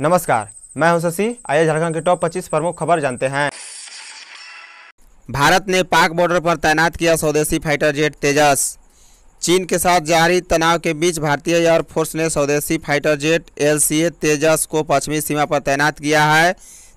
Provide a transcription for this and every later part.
नमस्कार मैं हूं शशि आइए झारखंड के टॉप 25 प्रमुख खबर जानते हैं भारत ने पाक बॉर्डर पर तैनात किया स्वदेशी फाइटर जेट तेजस चीन के साथ जारी तनाव के बीच भारतीय एयरफोर्स ने स्वदेशी फाइटर जेट एल तेजस को पश्चिमी सीमा पर तैनात किया है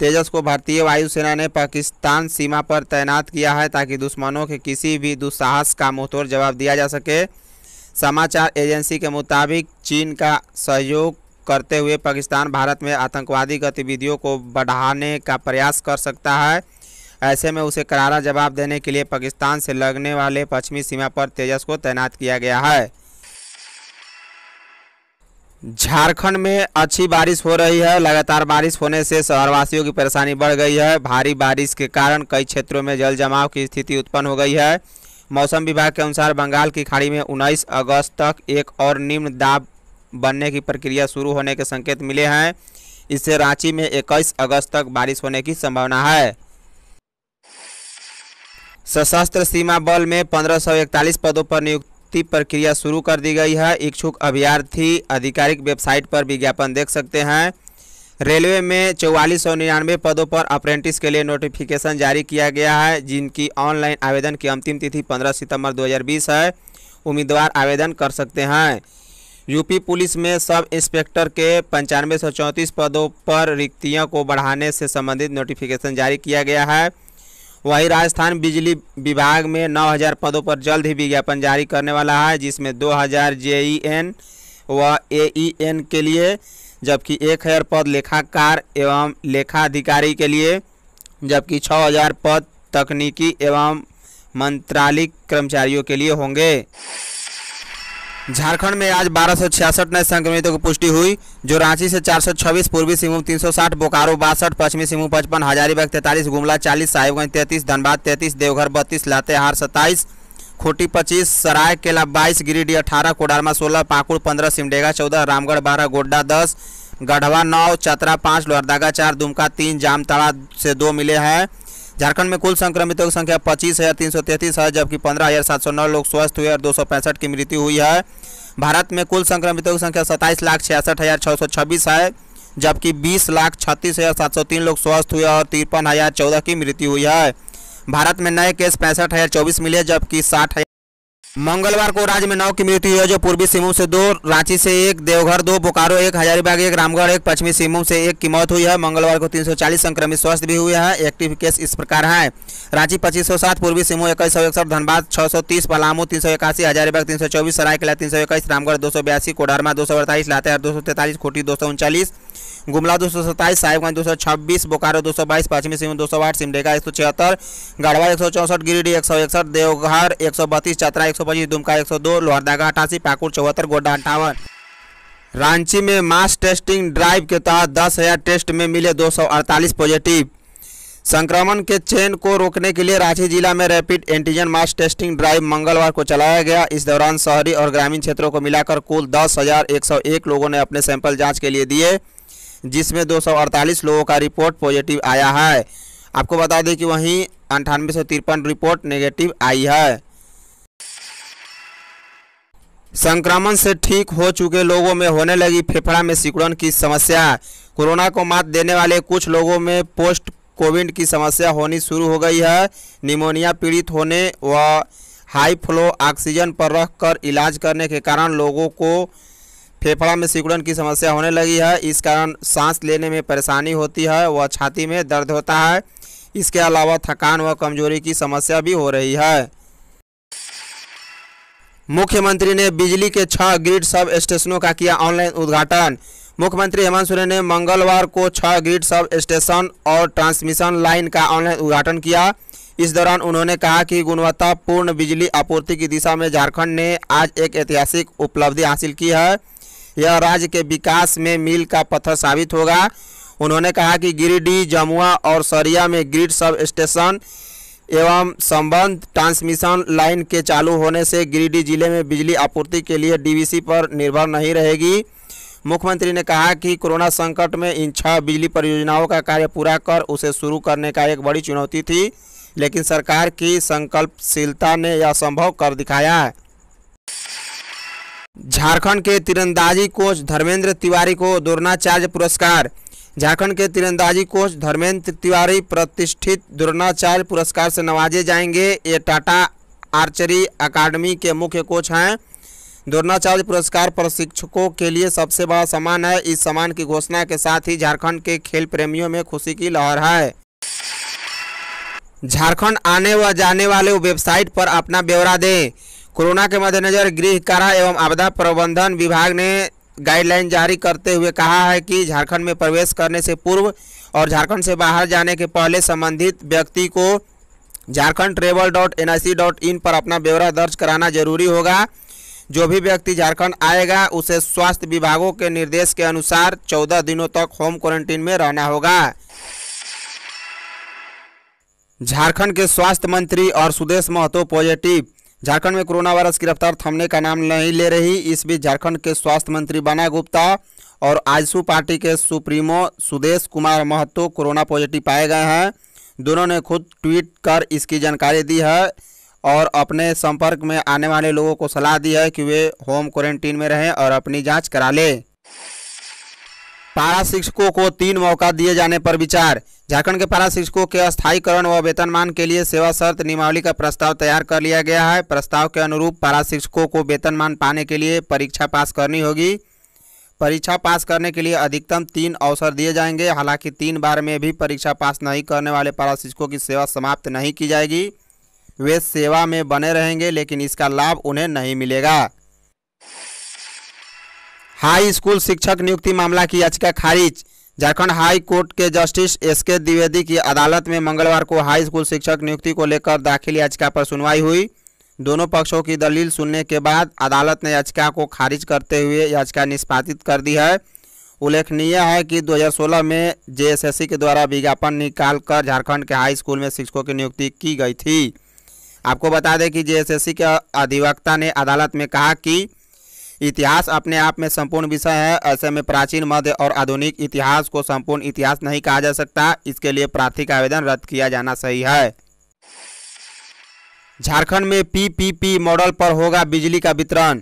तेजस को भारतीय वायुसेना ने पाकिस्तान सीमा पर तैनात किया है ताकि दुश्मनों के किसी भी दुस्साहस का मुंहतोड़ जवाब दिया जा सके समाचार एजेंसी के मुताबिक चीन का सहयोग करते हुए पाकिस्तान भारत में आतंकवादी गतिविधियों को बढ़ाने का प्रयास कर सकता है ऐसे में उसे करारा जवाब देने के लिए पाकिस्तान से लगने वाले पश्चिमी सीमा पर तेजस को तैनात किया गया है झारखंड में अच्छी बारिश हो रही है लगातार बारिश होने से शहरवासियों की परेशानी बढ़ गई है भारी बारिश के कारण कई क्षेत्रों में जल जमाव की स्थिति उत्पन्न हो गई है मौसम विभाग के अनुसार बंगाल की खाड़ी में 19 अगस्त तक एक और निम्न दाब बनने की प्रक्रिया शुरू होने के संकेत मिले हैं इससे रांची में 21 अगस्त तक बारिश होने की संभावना है सशस्त्र सीमा बल में 1541 पदों पर नियुक्ति प्रक्रिया शुरू कर दी गई है इच्छुक अभ्यर्थी आधिकारिक वेबसाइट पर विज्ञापन देख सकते हैं रेलवे में चौवालीस सौ निन्यानवे पदों पर अप्रेंटिस के लिए नोटिफिकेशन जारी किया गया है जिनकी ऑनलाइन आवेदन की अंतिम तिथि 15 सितंबर 2020 है उम्मीदवार आवेदन कर सकते हैं यूपी पुलिस में सब इंस्पेक्टर के पंचानवे सौ चौंतीस पदों पर रिक्तियों को बढ़ाने से संबंधित नोटिफिकेशन जारी किया गया है वहीं राजस्थान बिजली विभाग में 9000 पदों पर जल्द ही विज्ञापन जारी करने वाला है जिसमें 2000 हज़ार जे ई एन व ए ई एन के लिए जबकि एक हज़ार पद लेखाकार एवं लेखाधिकारी के लिए जबकि 6000 पद तकनीकी एवं मंत्रालय कर्मचारियों के लिए होंगे झारखंड में आज बारह नए संक्रमितों की पुष्टि हुई जो रांची से 426, पूर्वी सिंहभूम 360, बोकारो बासठ पश्चिमी सिंहभूम पचपन हजारीबाग तैंतालीस गुमला 40, साहिबगंज 33, धनबाद 33, देवघर 32, लातेहार 27, खोटी 25, सराय केला 22, गिरिडीह 18, कोडारमा 16, पाकुड़ 15, सिमडेगा 14, रामगढ़ बारह गोड्डा दस गढ़वा नौ चतरा पाँच लोहरदागा चार दुमका तीन जामताड़ा से दो मिले हैं झारखंड में कुल संक्रमितों की संख्या पच्चीस हजार तीन सौ तैंतीस है जबकि पंद्रह हजार सात सौ नौ लोग स्वस्थ हुए और दो सौ पैंसठ की मृत्यु हुई है भारत में कुल संक्रमितों की संख्या सत्ताईस लाख छियासठ हजार छः सौ छब्बीस है जबकि बीस लाख छत्तीस हजार सात सौ तीन लोग स्वस्थ हुए और तिरपन हजार चौदह की मृत्यु हुई है भारत में नए केस पैंसठ हजार चौबीस मिले जबकि साठ मंगलवार को राज्य में नौ की मृत्यु हुई है जो पूर्वी सिंहभूम से दो रांची से एक देवघर दो बोकारो एक हजारीबाग एक रामगढ़ एक पश्चिमी सिंहभूम से एक की मौत हुई है मंगलवार को 340 संक्रमित स्वस्थ भी हुए हैं एक्टिव केस इस प्रकार है रांची 2507 पूर्वी सिंहभूम इक्कीस सौ इकसठ धनबाद छः सौ तीस पलामू तीन सौ इक्यासी हजारीबाग तीन सौ चौबीस सरायकला तीन सौ इक्कीस रामगढ़ दो सौ बयासी कोडरमा दो सौ अड़तालीस लातेहार दो सौ तैतालीस खोटी दो सौ उनचालीस गुमला दो सौ सत्ताईस साहिबगंज दो सौ छब्बीस बोकारो दो सौ बाईस पश्चिमी सिंह दो सौ आठ सिमडेगा एक सौ छिहत्तर गढ़वा एक सौ चौसठ गिरिडीह एक सौ इकसठ देवघर एक सौ बत्तीस चतरा एक सौ पच्चीस दुमका एक सौ दो लोहरदागा अठासी पाकुड़ चौहत्तर गोड्डा अंठावन रांची में मास टेस्टिंग ड्राइव के तहत दस हज़ार टेस्ट में मिले दो सौ अड़तालीस पॉजिटिव संक्रमण के चेन को रोकने के लिए रांची जिला में rapid antigen mass testing drive मंगलवार को चलाया गया इस दौरान शहरी और ग्रामीण क्षेत्रों को मिलाकर कुल दस हज़ार एक सौ एक लोगों ने अपने सैंपल जांच के लिए दिए जिसमें 248 लोगों का रिपोर्ट पॉजिटिव आया है आपको बता दें कि वहीं अंठानवे सौ तिरपन रिपोर्ट नेगेटिव आई है संक्रमण से ठीक हो चुके लोगों में होने लगी फेफड़ा में सिकुड़न की समस्या कोरोना को मात देने वाले कुछ लोगों में पोस्ट कोविड की समस्या होनी शुरू हो गई है निमोनिया पीड़ित होने व हाई फ्लो ऑक्सीजन पर रख कर इलाज करने के कारण लोगों को फेफड़ा में सिकुड़न की समस्या होने लगी है इस कारण सांस लेने में परेशानी होती है व छाती में दर्द होता है इसके अलावा थकान व कमजोरी की समस्या भी हो रही है मुख्यमंत्री ने बिजली के छह ग्रिड सब स्टेशनों का किया ऑनलाइन उद्घाटन मुख्यमंत्री हेमंत सोरेन ने मंगलवार को छह ग्रिड सब स्टेशन और ट्रांसमिशन लाइन का ऑनलाइन उद्घाटन किया इस दौरान उन्होंने कहा कि गुणवत्तापूर्ण बिजली आपूर्ति की दिशा में झारखंड ने आज एक ऐतिहासिक उपलब्धि हासिल की है यह राज्य के विकास में मील का पत्थर साबित होगा उन्होंने कहा कि गिरिडीह जमुआ और सरिया में ग्रिड सब स्टेशन एवं संबंध ट्रांसमिशन लाइन के चालू होने से गिरिडीह जिले में बिजली आपूर्ति के लिए डीवीसी पर निर्भर नहीं रहेगी मुख्यमंत्री ने कहा कि कोरोना संकट में इन छह बिजली परियोजनाओं का कार्य पूरा कर उसे शुरू करने का एक बड़ी चुनौती थी लेकिन सरकार की संकल्पशीलता ने यह संभव कर दिखाया है झारखंड के तीरंदाजी कोच धर्मेंद्र तिवारी को द्रोणाचार्य पुरस्कार झारखंड के तीरंदाजी कोच धर्मेंद्र तिवारी प्रतिष्ठित द्रोणाचार्य पुरस्कार से नवाजे जाएंगे ये टाटा आर्चरी अकादमी के मुख्य कोच हैं द्रोणाचार्य पुरस्कार प्रशिक्षकों के लिए सबसे बड़ा सम्मान है इस सम्मान की घोषणा के साथ ही झारखंड के खेल प्रेमियों में खुशी की लहर है झारखंड आने व वा जाने वाले वेबसाइट पर अपना ब्यौरा दें कोरोना के मद्देनजर गृह कारा एवं आपदा प्रबंधन विभाग ने गाइडलाइन जारी करते हुए कहा है कि झारखंड में प्रवेश करने से पूर्व और झारखंड से बाहर जाने के पहले संबंधित व्यक्ति को Jharkhand travel dot N I C dot in पर अपना ब्यौरा दर्ज कराना जरूरी होगा जो भी व्यक्ति झारखंड आएगा उसे स्वास्थ्य विभागों के निर्देश के अनुसार चौदह दिनों तक होम क्वारंटीन में रहना होगा झारखंड के स्वास्थ्य मंत्री और सुदेश महतो पॉजिटिव झारखंड में कोरोना वायरस की रफ्तार थमने का नाम नहीं ले रही इस बीच झारखंड के स्वास्थ्य मंत्री बना गुप्ता और आजसू पार्टी के supremo Sudesh Kumar Mahto corona positive पाए गए हैं दोनों ने खुद ट्वीट कर इसकी जानकारी दी है और अपने संपर्क में आने वाले लोगों को सलाह दी है कि वे होम क्वारंटीन में रहें और अपनी जांच करा लें पारा शिक्षकों को तीन मौका दिए जाने पर विचार झारखंड के पारा शिक्षकों के स्थायीकरण व वेतनमान के लिए सेवा शर्त नियमावली का प्रस्ताव तैयार कर लिया गया है प्रस्ताव के अनुरूप पारा शिक्षकों को वेतनमान पाने के लिए परीक्षा पास करनी होगी परीक्षा पास करने के लिए अधिकतम तीन अवसर दिए जाएंगे हालांकि तीन बार में भी परीक्षा पास नहीं करने वाले पारा शिक्षकों की सेवा समाप्त नहीं की जाएगी वे सेवा में बने रहेंगे लेकिन इसका लाभ उन्हें नहीं मिलेगा हाई स्कूल शिक्षक नियुक्ति मामला की याचिका खारिज झारखंड हाई कोर्ट के जस्टिस एस के द्विवेदी की अदालत में मंगलवार को हाई स्कूल शिक्षक नियुक्ति को लेकर दाखिल याचिका पर सुनवाई हुई दोनों पक्षों की दलील सुनने के बाद अदालत ने याचिका को खारिज करते हुए याचिका निष्पादित कर दी है उल्लेखनीय है कि 2016 में जेएसएससी के द्वारा विज्ञापन निकाल कर झारखंड के हाई स्कूल में शिक्षकों की नियुक्ति की गई थी आपको बता दें कि जे के अधिवक्ता ने अदालत में कहा कि इतिहास अपने आप में संपूर्ण विषय है ऐसे में प्राचीन मध्य और आधुनिक इतिहास को संपूर्ण इतिहास नहीं कहा जा सकता इसके लिए प्राथमिक आवेदन रद्द किया जाना सही है झारखंड में पीपीपी मॉडल पर होगा बिजली का वितरण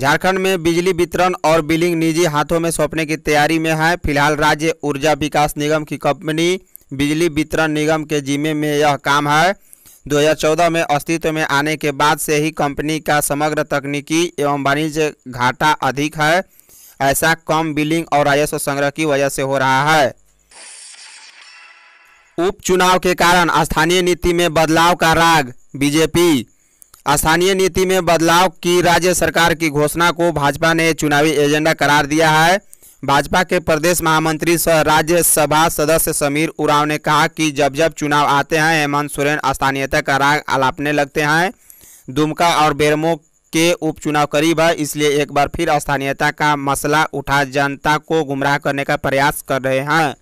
झारखंड में बिजली वितरण और बिलिंग निजी हाथों में सौंपने की तैयारी में है फिलहाल राज्य ऊर्जा विकास निगम की कंपनी बिजली वितरण निगम के जिम्मे में यह काम है 2014 में अस्तित्व में आने के बाद से ही कंपनी का समग्र तकनीकी एवं वाणिज्य घाटा अधिक है ऐसा कम बिलिंग और राजस्व संग्रह की वजह से हो रहा है उपचुनाव के कारण स्थानीय नीति में बदलाव का राग बीजेपी स्थानीय नीति में बदलाव की राज्य सरकार की घोषणा को भाजपा ने चुनावी एजेंडा करार दिया है भाजपा के प्रदेश महामंत्री सह राज्यसभा सदस्य समीर उराव ने कहा कि जब जब चुनाव आते हैं हेमंत सोरेन स्थानीयता का राग आलापने लगते हैं दुमका और बेरमो के उपचुनाव करीब है इसलिए एक बार फिर स्थानीयता का मसला उठा जनता को गुमराह करने का प्रयास कर रहे हैं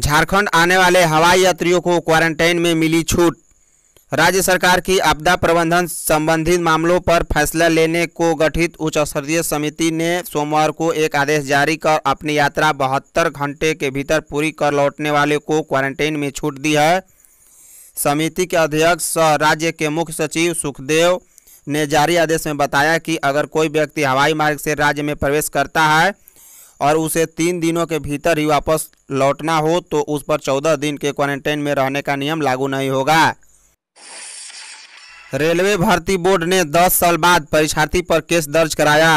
झारखंड आने वाले हवाई यात्रियों को क्वारंटाइन में मिली छूट राज्य सरकार की आपदा प्रबंधन संबंधित मामलों पर फैसला लेने को गठित उच्च स्तरीय समिति ने सोमवार को एक आदेश जारी कर अपनी यात्रा बहत्तर घंटे के भीतर पूरी कर लौटने वाले को क्वारंटीन में छूट दी है समिति के अध्यक्ष सह राज्य के मुख्य सचिव सुखदेव ने जारी आदेश में बताया कि अगर कोई व्यक्ति हवाई मार्ग से राज्य में प्रवेश करता है और उसे तीन दिनों के भीतर ही वापस लौटना हो तो उस पर चौदह दिन के क्वारंटाइन में रहने का नियम लागू नहीं होगा रेलवे भर्ती बोर्ड ने 10 साल बाद परीक्षार्थी पर केस दर्ज कराया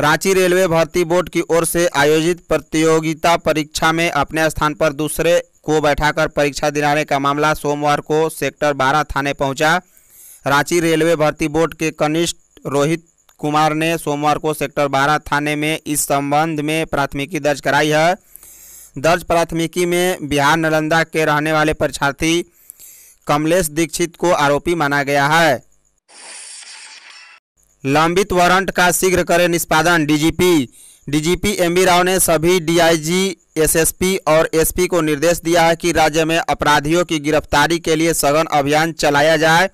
रांची रेलवे भर्ती बोर्ड की ओर से आयोजित प्रतियोगिता परीक्षा में अपने स्थान पर दूसरे को बैठाकर परीक्षा दिलाने का मामला सोमवार को सेक्टर 12 थाने पहुंचा रांची रेलवे भर्ती बोर्ड के कनिष्ठ रोहित कुमार ने सोमवार को सेक्टर बारह थाने में इस संबंध में प्राथमिकी दर्ज कराई है दर्ज प्राथमिकी में बिहार नालंदा के रहने वाले परीक्षार्थी कमलेश दीक्षित को आरोपी माना गया है लंबित वारंट का शीघ्र करे निष्पादन डीजीपी डीजीपी बी राव ने सभी डीआईजी एसएसपी और एसपी को निर्देश दिया है कि राज्य में अपराधियों की गिरफ्तारी के लिए सघन अभियान चलाया जाए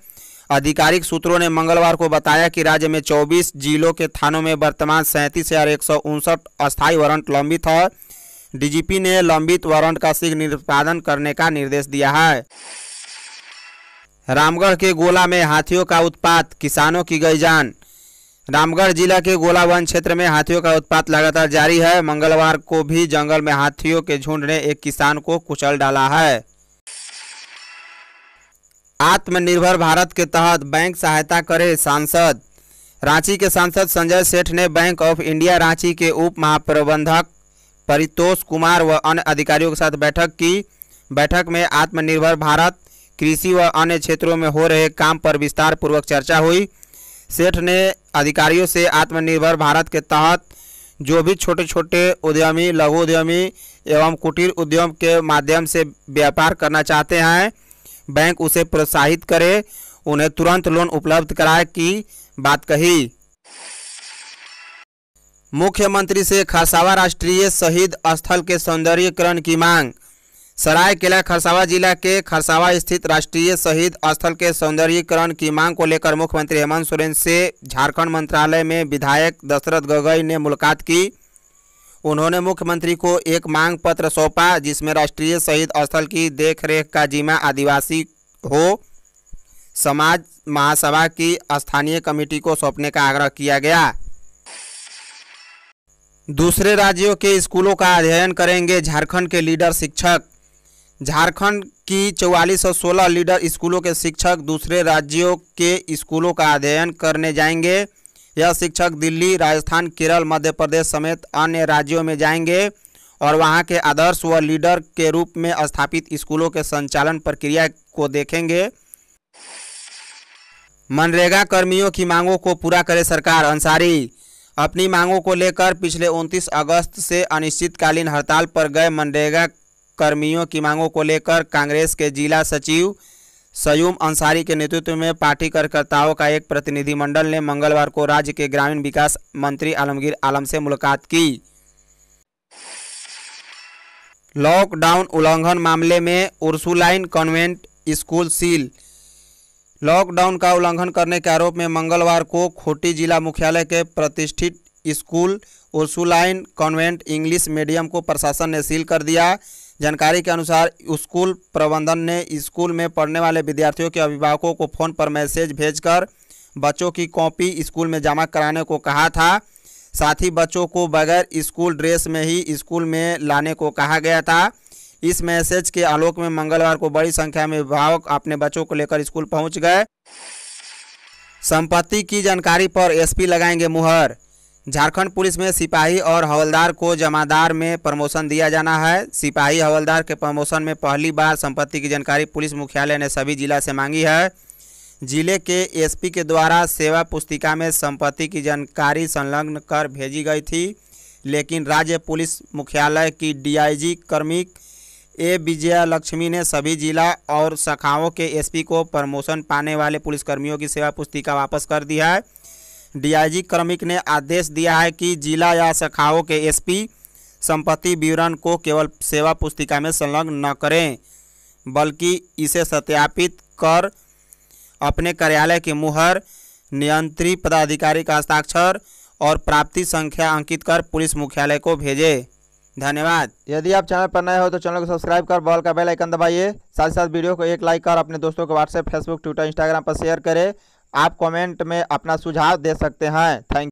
आधिकारिक सूत्रों ने मंगलवार को बताया कि राज्य में 24 जिलों के थानों में वर्तमान सैंतीस हजार एक सौ उनसठ अस्थायी वारंट लंबित है डीजीपी ने लंबित वारंट का शीघ्र निष्पादन करने का निर्देश दिया है रामगढ़ के गोला में हाथियों का उत्पात किसानों की गई जान रामगढ़ जिला के गोला वन क्षेत्र में हाथियों का उत्पात लगातार जारी है मंगलवार को भी जंगल में हाथियों के झुंड ने एक किसान को कुचल डाला है आत्मनिर्भर भारत के तहत बैंक सहायता करे सांसद रांची के सांसद संजय सेठ ने बैंक ऑफ इंडिया रांची के उप महाप्रबंधक परितोष कुमार व अन्य अधिकारियों के साथ बैठक की बैठक में आत्मनिर्भर भारत कृषि व अन्य क्षेत्रों में हो रहे काम पर विस्तार पूर्वक चर्चा हुई सेठ ने अधिकारियों से आत्मनिर्भर भारत के तहत जो भी छोटे छोटे उद्यमी लघु उद्यमी एवं कुटीर उद्यम के माध्यम से व्यापार करना चाहते हैं बैंक उसे प्रोत्साहित करे उन्हें तुरंत लोन उपलब्ध कराए की बात कही मुख्यमंत्री से खसावा राष्ट्रीय शहीद स्थल के सौंदर्यकरण की मांग सराय किला खरसावा जिला के खरसावा स्थित राष्ट्रीय शहीद स्थल के सौंदर्यीकरण की मांग को लेकर मुख्यमंत्री हेमंत सोरेन से झारखंड मंत्रालय में विधायक दशरथ गगई ने मुलाकात की उन्होंने मुख्यमंत्री को एक मांग पत्र सौंपा जिसमें राष्ट्रीय शहीद स्थल की देखरेख का जिम्मा आदिवासी हो समाज महासभा की स्थानीय कमेटी को सौंपने का आग्रह किया गया दूसरे राज्यों के स्कूलों का अध्ययन करेंगे झारखंड के लीडर शिक्षक झारखंड की चौवालीस सौ सोलह लीडर स्कूलों के शिक्षक दूसरे राज्यों के स्कूलों का अध्ययन करने जाएंगे यह शिक्षक दिल्ली राजस्थान केरल मध्य प्रदेश समेत अन्य राज्यों में जाएंगे और वहां के आदर्श व लीडर के रूप में स्थापित स्कूलों के संचालन प्रक्रिया को देखेंगे मनरेगा कर्मियों की मांगों को पूरा करे सरकार अंसारी अपनी मांगों को लेकर पिछले 29 अगस्त से अनिश्चितकालीन हड़ताल पर गए मनरेगा कर्मियों की मांगों को लेकर कांग्रेस के जिला सचिव सयूम अंसारी के नेतृत्व में पार्टी कार्यकर्ताओं का एक प्रतिनिधिमंडल ने मंगलवार को राज्य के ग्रामीण विकास मंत्री आलमगीर आलम से मुलाकात की लॉकडाउन उल्लंघन मामले में Ursuline convent school seal lockdown का उल्लंघन करने के आरोप में मंगलवार को खोटी जिला मुख्यालय के प्रतिष्ठित school Ursuline convent English medium को प्रशासन ने सील कर दिया जानकारी के अनुसार स्कूल प्रबंधन ने स्कूल में पढ़ने वाले विद्यार्थियों के अभिभावकों को फ़ोन पर मैसेज भेजकर बच्चों की कॉपी स्कूल में जमा कराने को कहा था साथ ही बच्चों को बगैर स्कूल ड्रेस में ही स्कूल में लाने को कहा गया था इस मैसेज के आलोक में मंगलवार को बड़ी संख्या में अभिभावक अपने बच्चों को लेकर स्कूल पहुँच गए संपत्ति की जानकारी पर एसपी लगाएंगे मुहर झारखंड पुलिस में सिपाही और हवलदार को जमादार में प्रमोशन दिया जाना है सिपाही हवलदार के प्रमोशन में पहली बार संपत्ति की जानकारी पुलिस मुख्यालय ने सभी जिला से मांगी है जिले के एसपी के द्वारा सेवा पुस्तिका में संपत्ति की जानकारी संलग्न कर भेजी गई थी लेकिन राज्य पुलिस मुख्यालय की डीआईजी कर्मिक ए विजया लक्ष्मी ने सभी जिला और शाखाओं के एसपी को प्रमोशन पाने वाले पुलिसकर्मियों की सेवा पुस्तिका वापस कर दी है डीआईजी क्रमिक ने आदेश दिया है कि जिला या शाखाओं के एसपी संपत्ति विवरण को केवल सेवा पुस्तिका में संलग्न न करें बल्कि इसे सत्यापित कर अपने कार्यालय के मुहर नियंत्री पदाधिकारी का हस्ताक्षर और प्राप्ति संख्या अंकित कर पुलिस मुख्यालय को भेजें धन्यवाद यदि आप चैनल पर नए हो तो चैनल को सब्सक्राइब कर बॉल का बेल आइकन दबाइए साथ ही साथ वीडियो को एक लाइक कर अपने दोस्तों को व्हाट्सएप फेसबुक ट्विटर इंस्टाग्राम पर शेयर करें आप कमेंट में अपना सुझाव दे सकते हैं थैंक